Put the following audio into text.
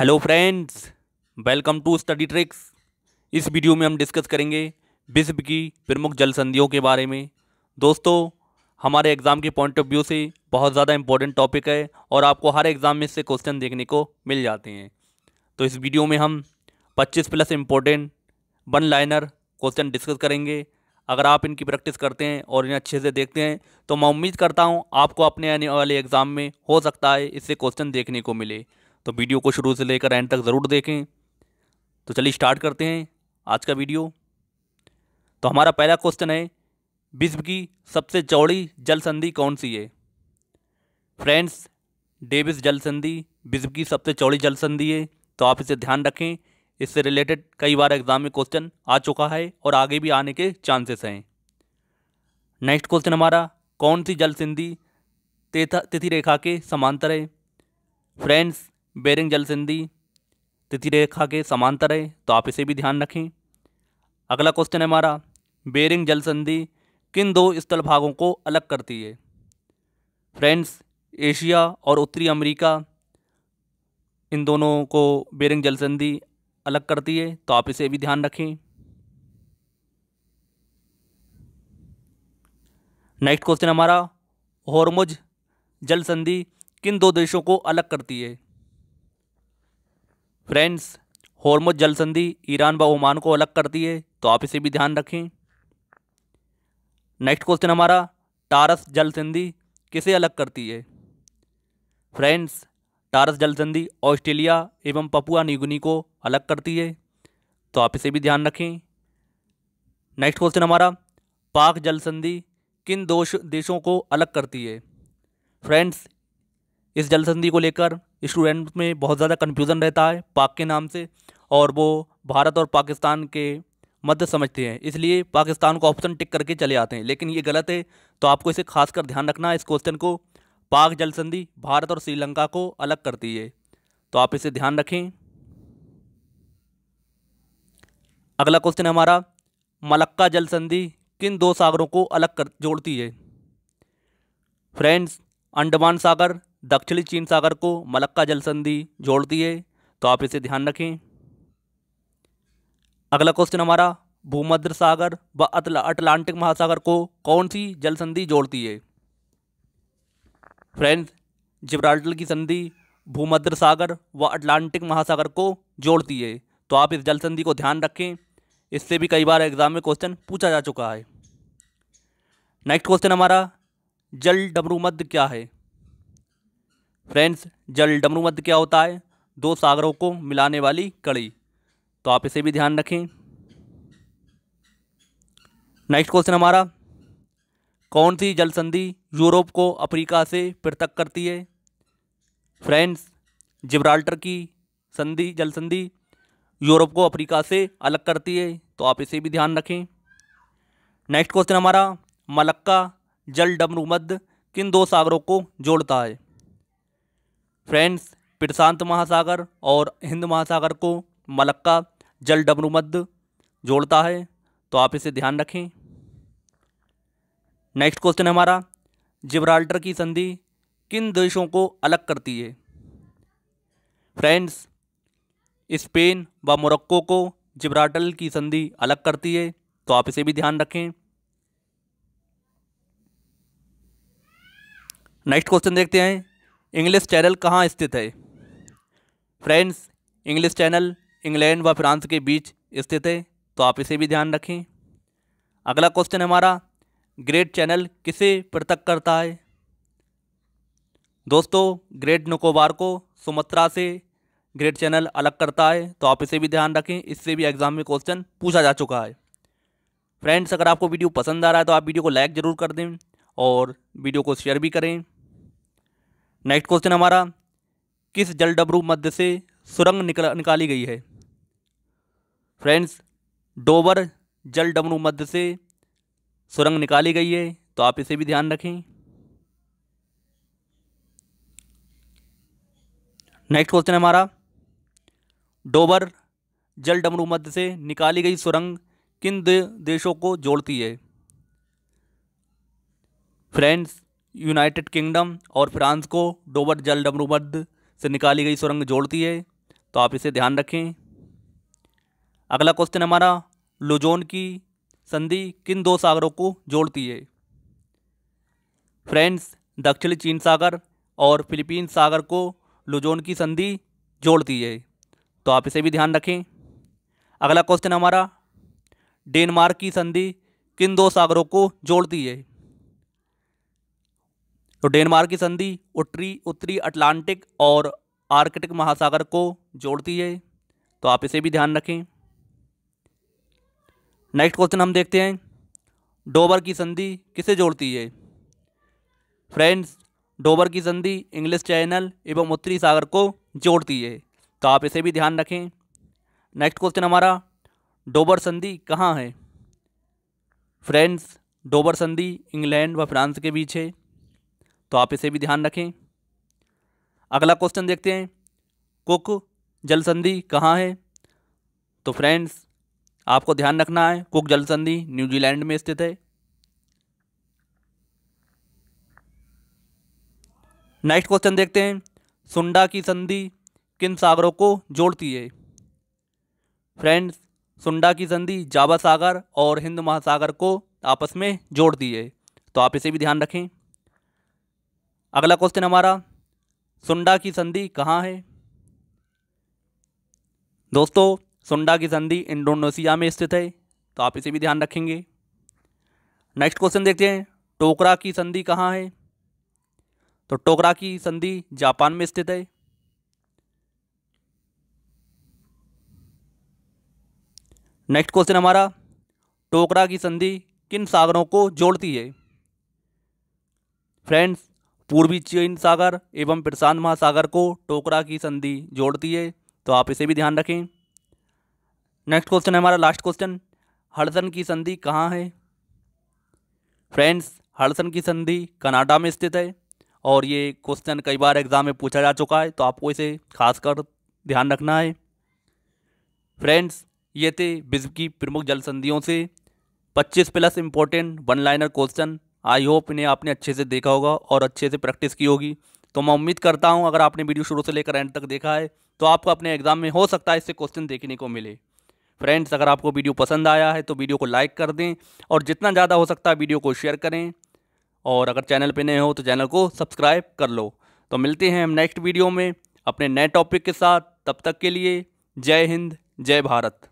hello friends welcome to study tricks इस video में हम डिस्कस करेंगे विश्व की प्रमुख जल संधियों के बारे में दोस्तों हमारे एग्ज़ाम के पॉइंट ऑफ व्यू से बहुत ज़्यादा इम्पोर्टेंट टॉपिक है और आपको हर एग्ज़ाम में इससे क्वेश्चन देखने को मिल जाते हैं तो इस वीडियो में हम 25 plus important one liner question discuss करेंगे अगर आप इनकी प्रैक्टिस करते हैं और इन्हें अच्छे से देखते हैं तो मैं उम्मीद करता हूँ आपको अपने आने वाले एग्ज़ाम में हो सकता है इससे क्वेश्चन देखने को मिले तो वीडियो को शुरू से लेकर एंड तक ज़रूर देखें तो चलिए स्टार्ट करते हैं आज का वीडियो तो हमारा पहला क्वेश्चन है विश्व की सबसे चौड़ी जल संधि कौन सी है फ्रेंड्स डेविस जल संधि विश्व की सबसे चौड़ी जल संधि है तो आप इसे ध्यान रखें इससे रिलेटेड कई बार एग्जाम में क्वेश्चन आ चुका है और आगे भी आने के चांसेस हैं नेक्स्ट क्वेश्चन हमारा कौन सी जल संधि तिथि रेखा के समांतर है फ्रेंड्स बेरिंग जल संधि तिथि रेखा के समांतर है तो आप इसे भी ध्यान रखें अगला क्वेश्चन है हमारा बेरिंग जल संधि किन दो स्थल भागों को अलग करती है फ्रेंड्स एशिया और उत्तरी अमेरिका इन दोनों को बेरिंग जल संधि अलग करती है तो आप इसे भी ध्यान रखें नेक्स्ट क्वेश्चन हमारा होरमुज संधि किन दो देशों को अलग करती है फ्रेंड्स हॉर्मोज जल संधि ईरान व ओमान को अलग करती है तो आप इसे भी ध्यान रखें नेक्स्ट क्वेश्चन हमारा टारस जल संधि किसे अलग करती है फ्रेंड्स टारस जल संधि ऑस्ट्रेलिया एवं पपुआ निगुनी को अलग करती है तो आप इसे भी ध्यान रखें नेक्स्ट क्वेश्चन हमारा पाक जल संधि किन दोष देशों को अलग करती है फ्रेंड्स इस जल संधि को लेकर स्टूडेंट में बहुत ज़्यादा कन्फ्यूज़न रहता है पाक के नाम से और वो भारत और पाकिस्तान के मध्य समझते हैं इसलिए पाकिस्तान को ऑप्शन टिक करके चले आते हैं लेकिन ये गलत है तो आपको इसे ख़ास कर ध्यान रखना है इस क्वेश्चन को पाक जल संधि भारत और श्रीलंका को अलग करती है तो आप इसे ध्यान रखें अगला क्वेश्चन हमारा मलक्का जल संधि किन दो सागरों को अलग कर जोड़ती है फ्रेंड्स अंडमान सागर दक्षिणी चीन सागर को मलक्का जल संधि जोड़ती है तो आप इसे ध्यान रखें अगला क्वेश्चन हमारा भूमध्य सागर व अटलांटिक महासागर को कौन सी जल संधि जोड़ती है फ्रेंड्स जिब्राल्टर की संधि भूमध्य सागर व अटलांटिक महासागर को जोड़ती है तो आप इस जल संधि को ध्यान रखें इससे भी कई बार एग्जाम में क्वेश्चन पूछा जा चुका है नेक्स्ट क्वेश्चन हमारा जल डमरू मध्य क्या है फ्रेंड्स जल डमरू मध्य क्या होता है दो सागरों को मिलाने वाली कड़ी तो आप इसे भी ध्यान रखें नेक्स्ट क्वेश्चन हमारा कौन सी जल संधि यूरोप को अफ्रीका से पृथक करती है फ्रेंड्स जिब्राल्टर की संधि जल संधि यूरोप को अफ्रीका से अलग करती है तो आप इसे भी ध्यान रखें नेक्स्ट क्वेश्चन हमारा मलक्का जल डमरू मध्य किन दो सागरों को जोड़ता है फ्रेंड्स प्रशांत महासागर और हिंद महासागर को मलक्का जल डबरू मध्य जोड़ता है तो आप इसे ध्यान रखें नेक्स्ट क्वेश्चन है हमारा जिब्राल्टर की संधि किन देशों को अलग करती है फ्रेंड्स स्पेन व मोरक्को को जिब्राल्टर की संधि अलग करती है तो आप इसे भी ध्यान रखें नेक्स्ट क्वेश्चन देखते हैं इंग्लिश चैनल कहाँ स्थित है फ्रेंड्स इंग्लिश चैनल इंग्लैंड व फ्रांस के बीच स्थित है तो आप इसे भी ध्यान रखें अगला क्वेश्चन हमारा ग्रेट चैनल किसे पृथक करता है दोस्तों ग्रेट निकोबार को सुमत्रा से ग्रेट चैनल अलग करता है तो आप इसे भी ध्यान रखें इससे भी एग्जाम में क्वेश्चन पूछा जा चुका है फ्रेंड्स अगर आपको वीडियो पसंद आ रहा है तो आप वीडियो को लाइक ज़रूर कर दें और वीडियो को शेयर भी करें नेक्स्ट क्वेश्चन हमारा किस जल डबरू मध्य से सुरंग निकल निकाली गई है फ्रेंड्स डोबर जल डबरू मध्य से सुरंग निकाली गई है तो आप इसे भी ध्यान रखें नेक्स्ट क्वेश्चन हमारा डोबर जल डमरू मध्य से निकाली गई सुरंग किन देशों को जोड़ती है फ्रेंड्स यूनाइटेड किंगडम और फ्रांस को डोबर जल डमरूबद्ध से निकाली गई सुरंग जोड़ती है तो आप इसे ध्यान रखें अगला क्वेश्चन हमारा लुजोन की संधि किन दो सागरों को जोड़ती है फ्रेंड्स दक्षिणी चीन सागर और फिलीपीन सागर को लुजोन की संधि जोड़ती है तो आप इसे भी ध्यान रखें अगला क्वेश्चन हमारा डेनमार्क की संधि किन दो सागरों को जोड़ती है तो डेनमार्क की संधि उत्तरी उत्तरी अटलांटिक और आर्कटिक महासागर को जोड़ती है तो आप इसे भी ध्यान रखें नेक्स्ट क्वेश्चन हम देखते हैं डोबर की संधि किसे जोड़ती है फ्रेंड्स डोबर की संधि इंग्लिश चैनल एवं उत्तरी सागर को जोड़ती है तो आप इसे भी ध्यान रखें नेक्स्ट क्वेश्चन हमारा डोबर संधि कहाँ है फ्रेंड्स डोबर संधि इंग्लैंड व फ्रांस के बीच है तो आप इसे भी ध्यान रखें अगला क्वेश्चन देखते हैं कुक जल संधि कहाँ है तो फ्रेंड्स आपको ध्यान रखना है कुक जल संधि न्यूजीलैंड में स्थित है नेक्स्ट क्वेश्चन देखते हैं सुंडा की संधि किन सागरों को जोड़ती है फ्रेंड्स सुंडा की संधि जावा सागर और हिंद महासागर को आपस में जोड़ती है तो आप इसे भी ध्यान रखें अगला क्वेश्चन हमारा सुंडा की संधि कहाँ है दोस्तों सुंडा की संधि इंडोनेशिया में स्थित है तो आप इसे भी ध्यान रखेंगे नेक्स्ट क्वेश्चन देखते हैं टोकरा की संधि कहाँ है तो टोकरा की संधि जापान में स्थित है नेक्स्ट क्वेश्चन हमारा टोकरा की संधि किन सागरों को जोड़ती है फ्रेंड्स पूर्वी चीन सागर एवं प्रशांत महासागर को टोकरा की संधि जोड़ती है तो आप इसे भी ध्यान रखें नेक्स्ट क्वेश्चन है हमारा लास्ट क्वेश्चन हड़सन की संधि कहाँ है फ्रेंड्स हड़सन की संधि कनाडा में स्थित है और ये क्वेश्चन कई बार एग्ज़ाम में पूछा जा चुका है तो आपको इसे खासकर ध्यान रखना है फ्रेंड्स ये थे विश्व की प्रमुख जल संधियों से 25 plus important one liner question I hope इन्हें आपने अच्छे से देखा होगा और अच्छे से प्रैक्टिस की होगी तो मैं उम्मीद करता हूँ अगर आपने वीडियो शुरू से लेकर एंड तक देखा है तो आपको अपने एग्ज़ाम में हो सकता है इससे क्वेश्चन देखने को मिले फ्रेंड्स अगर आपको वीडियो पसंद आया है तो वीडियो को लाइक कर दें और जितना ज़्यादा हो सकता है वीडियो को शेयर करें और अगर चैनल पर नए हो तो चैनल को सब्सक्राइब कर लो तो मिलते हैं हम नेक्स्ट वीडियो में अपने नए टॉपिक के साथ तब तक के लिए जय हिंद जय भारत